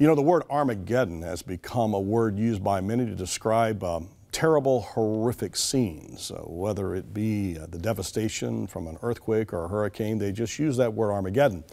You know, the word Armageddon has become a word used by many to describe um, terrible, horrific scenes, uh, whether it be uh, the devastation from an earthquake or a hurricane. They just use that word Armageddon.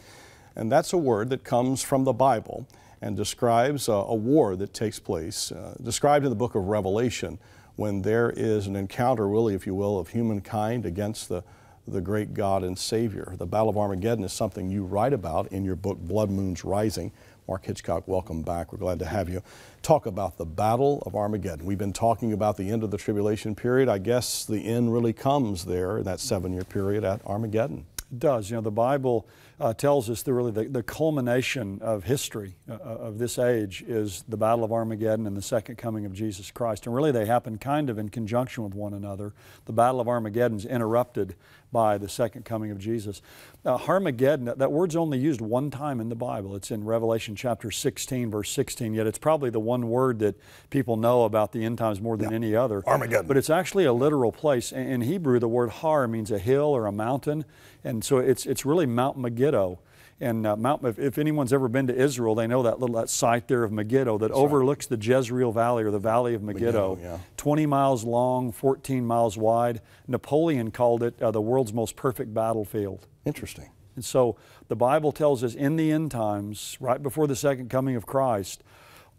And that's a word that comes from the Bible and describes uh, a war that takes place, uh, described in the book of Revelation, when there is an encounter, really, if you will, of humankind against the the great God and Savior. The Battle of Armageddon is something you write about in your book, Blood Moons Rising. Mark Hitchcock, welcome back. We're glad to have you. Talk about the Battle of Armageddon. We've been talking about the end of the tribulation period. I guess the end really comes there, that seven year period at Armageddon does. You know, the Bible uh, tells us that really the, the culmination of history uh, uh, of this age is the Battle of Armageddon and the second coming of Jesus Christ. And really they happen kind of in conjunction with one another. The Battle of Armageddon is interrupted by the second coming of Jesus. Uh, Armageddon, that, word's only used one time in the Bible. It's in Revelation chapter 16, verse 16, yet it's probably the one word that people know about the end times more than yeah. any other. Armageddon. But it's actually a literal place. In, in Hebrew, the word har means a hill or a mountain, and so it's, it's really Mount Megiddo. And uh, Mount, if, if, anyone's ever been to Israel, they know that little that site there of Megiddo that overlooks the Jezreel Valley or the Valley of Megiddo. Megiddo yeah. 20 miles long, 14 miles wide. Napoleon called it uh, the world's most perfect battlefield. Interesting. And so the Bible tells us in the end times, right before the second coming of Christ,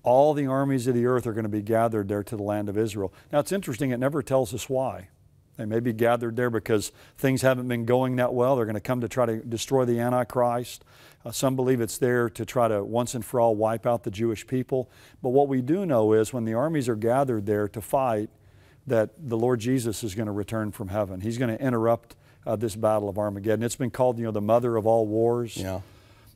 all the armies of the earth are going to be gathered there to the land of Israel. Now it's interesting, it never tells us why. They may be gathered there because things haven't been going that well. They're going to come to try to destroy the Antichrist. Uh, some believe it's there to try to once and for all wipe out the Jewish people. But what we do know is when the armies are gathered there to fight, that the Lord Jesus is going to return from heaven. He's going to interrupt uh, this battle of Armageddon. It's been called, you know, the mother of all wars. Yeah.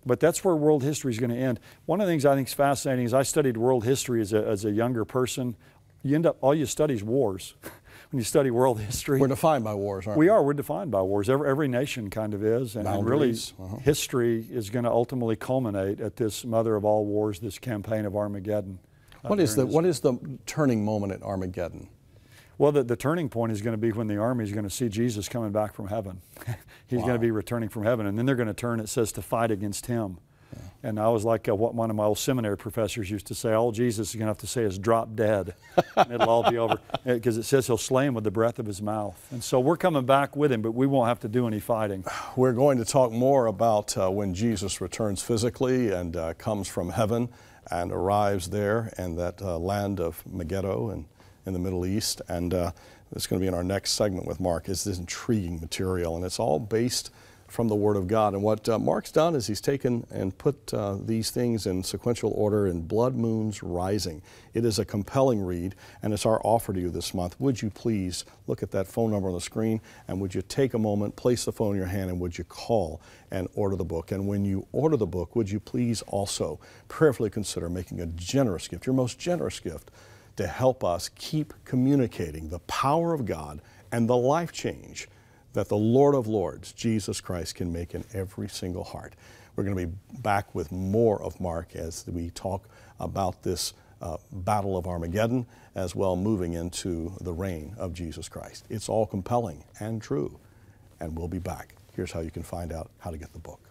But that's where world history is going to end. One of the things I think is fascinating is I studied world history as a, as a younger person. You end up, all you study is wars. when you study world history. We're defined by wars, aren't we? We are. We're defined by wars. Every, every nation kind of is. And, and really, uh -huh. history is going to ultimately culminate at this mother of all wars, this campaign of Armageddon. Uh, what, is the, what is the turning moment at Armageddon? Well, the, the, turning point is going to be when the army is going to see Jesus coming back from heaven. He's wow. going to be returning from heaven, and then they're going to turn, it says, to fight against him. And I was like uh, what one of my old seminary professors used to say, all Jesus is going to have to say is drop dead. and it'll all be over. Because uh, it says he'll slay him with the breath of his mouth. And so we're coming back with him, but we won't have to do any fighting. We're going to talk more about uh, when Jesus returns physically and uh, comes from heaven and arrives there and that uh, land of Megiddo and in the Middle East. And uh, it's going to be in our next segment with Mark. It's this intriguing material, and it's all based – from the Word of God. And what uh, Mark's done is he's taken and put uh, these things in sequential order in Blood Moons Rising. It is a compelling read, and it's our offer to you this month. Would you please look at that phone number on the screen, and would you take a moment, place the phone in your hand, and would you call and order the book? And when you order the book, would you please also prayerfully consider making a generous gift, your most generous gift, to help us keep communicating the power of God and the life change that the Lord of Lords, Jesus Christ, can make in every single heart. We're going to be back with more of Mark as we talk about this uh, battle of Armageddon, as well moving into the reign of Jesus Christ. It's all compelling and true, and we'll be back. Here's how you can find out how to get the book.